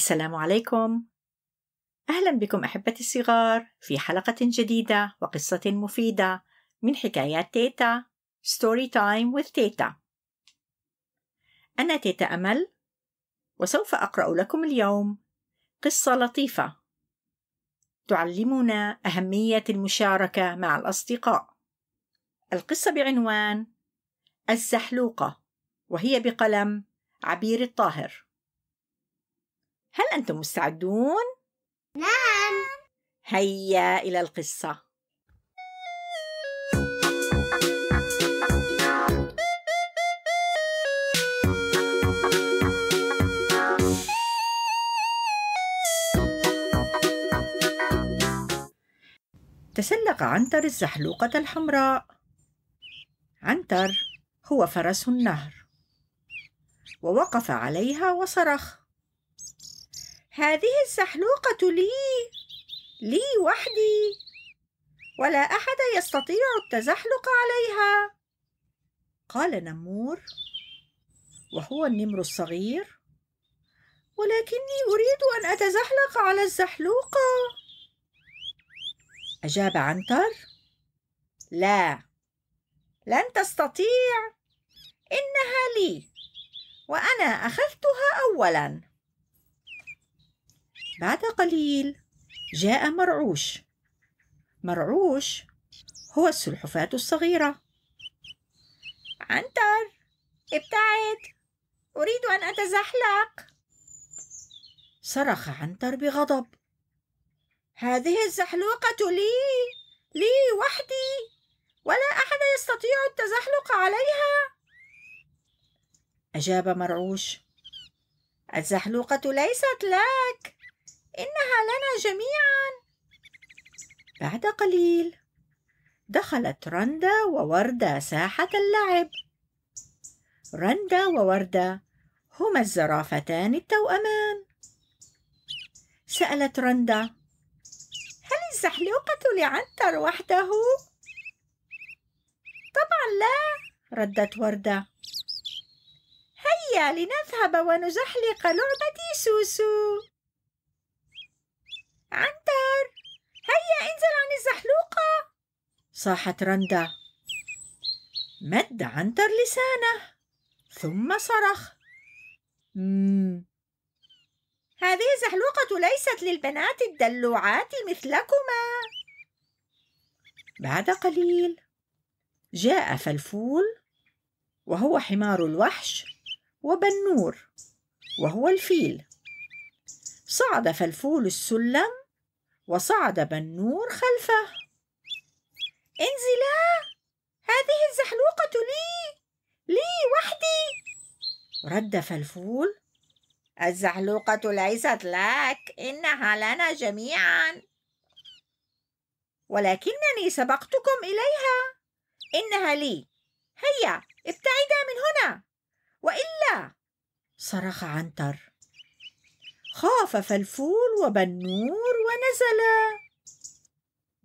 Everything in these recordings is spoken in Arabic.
السلام عليكم اهلا بكم احبتي الصغار في حلقه جديده وقصه مفيده من حكايات تيتا ستوري تايم with تيتا انا تيتا امل وسوف اقرا لكم اليوم قصه لطيفه تعلمنا اهميه المشاركه مع الاصدقاء القصه بعنوان الزحلوقه وهي بقلم عبير الطاهر هل أنتم مستعدون؟ نعم هيا إلى القصة تسلق عنتر الزحلوقة الحمراء عنتر هو فرس النهر ووقف عليها وصرخ هذه الزحلوقة لي لي وحدي ولا أحد يستطيع التزحلق عليها قال نمور وهو النمر الصغير ولكني أريد أن أتزحلق على الزحلوقة أجاب عنتر لا لن تستطيع إنها لي وأنا أخذتها أولاً بعد قليل جاء مرعوش مرعوش هو السلحفاة الصغيرة عنتر ابتعد أريد أن أتزحلق صرخ عنتر بغضب هذه الزحلوقة لي لي وحدي ولا أحد يستطيع التزحلق عليها أجاب مرعوش الزحلوقة ليست لك إنها لنا جميعا بعد قليل دخلت رندا ووردة ساحة اللعب رندا ووردة هما الزرافتان التوأمان سألت رندا هل الزحلوقة لعنتر وحده؟ طبعا لا ردت وردة هيا لنذهب ونزحلق لعبتي سوسو عنتر هيا انزل عن الزحلوقة صاحت رندا مد عنتر لسانه ثم صرخ مم. هذه الزحلوقة ليست للبنات الدلوعات مثلكما بعد قليل جاء فلفول وهو حمار الوحش وبنور وهو الفيل صعد فلفول السلم وصعد بنور خلفه انزلا هذه الزحلوقة لي لي وحدي رد فلفول الزحلوقة ليست لك إنها لنا جميعا ولكنني سبقتكم إليها إنها لي هيا ابتعدا من هنا وإلا صرخ عنتر خاف فلفول وبنور ونزلا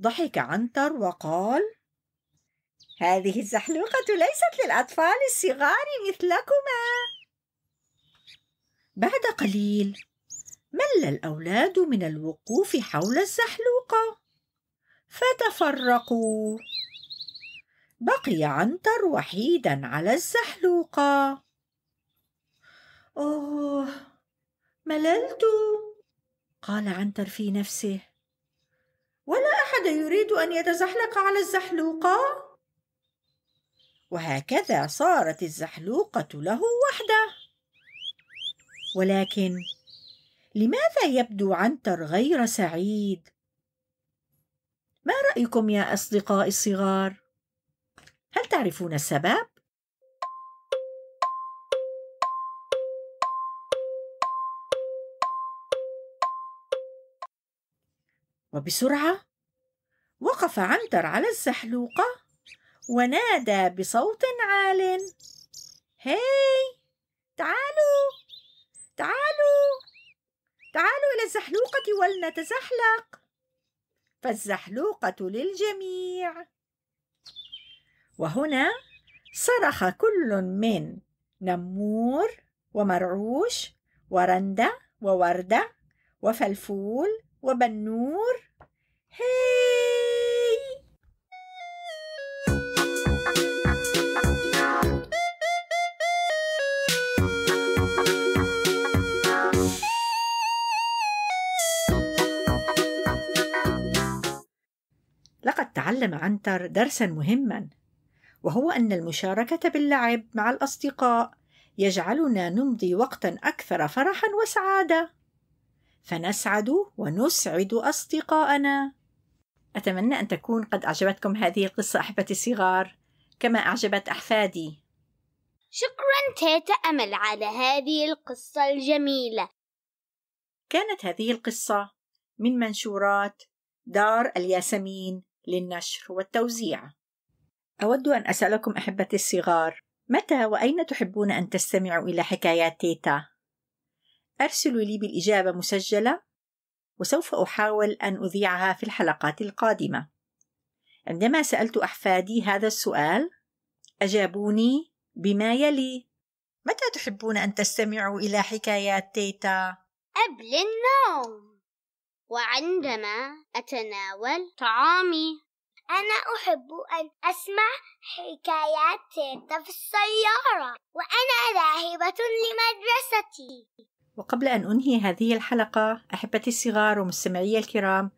ضحك عنتر وقال هذه الزحلوقة ليست للأطفال الصغار مثلكما بعد قليل مل الأولاد من الوقوف حول الزحلوقة فتفرقوا بقي عنتر وحيدا على الزحلوقة أوه مللت قال عنتر في نفسه ولا احد يريد ان يتزحلق على الزحلوقه وهكذا صارت الزحلوقه له وحده ولكن لماذا يبدو عنتر غير سعيد ما رايكم يا اصدقائي الصغار هل تعرفون السبب وبسرعة وقف عنتر على الزحلوقة ونادى بصوت عال هاي تعالوا تعالوا تعالوا إلى الزحلوقة ولنتزحلق فالزحلوقة للجميع وهنا صرخ كل من نمور ومرعوش ورندة ووردة وفلفول وبنور هاي لقد تعلم عنتر درسا مهما وهو ان المشاركه باللعب مع الاصدقاء يجعلنا نمضي وقتا اكثر فرحا وسعاده فنسعد ونسعد أصدقاءنا. أتمنى أن تكون قد أعجبتكم هذه القصة أحبتي الصغار كما أعجبت أحفادي. شكرا تيتا أمل على هذه القصة الجميلة. كانت هذه القصة من منشورات دار الياسمين للنشر والتوزيع. أود أن أسألكم أحبتي الصغار متى وأين تحبون أن تستمعوا إلى حكايات تيتا؟ أرسلوا لي بالإجابة مسجلة وسوف أحاول أن أذيعها في الحلقات القادمة. عندما سألت أحفادي هذا السؤال، أجابوني بما يلي: متى تحبون أن تستمعوا إلى حكايات تيتا؟ قبل النوم، وعندما أتناول طعامي. أنا أحب أن أسمع حكايات تيتا في السيارة وأنا ذاهبة لمدرستي وقبل أن أنهي هذه الحلقة أحبتي الصغار ومستمعي الكرام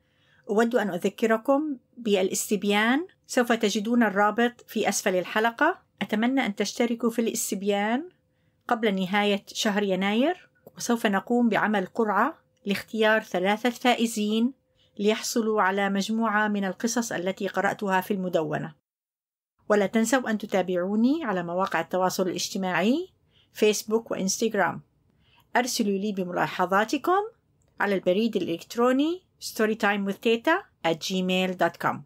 أود أن أذكركم بالاستبيان سوف تجدون الرابط في أسفل الحلقة أتمنى أن تشتركوا في الاستبيان قبل نهاية شهر يناير وسوف نقوم بعمل قرعة لاختيار ثلاثة فائزين ليحصلوا على مجموعة من القصص التي قرأتها في المدونة ولا تنسوا أن تتابعوني على مواقع التواصل الاجتماعي فيسبوك وإنستغرام أرسلوا لي بملاحظاتكم على البريد الإلكتروني storytimewithteta@gmail.com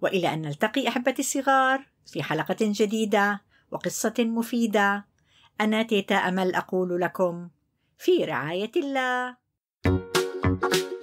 وإلى أن نلتقي أحبتي الصغار في حلقة جديدة وقصة مفيدة أنا تيتا أمل أقول لكم في رعاية الله thank you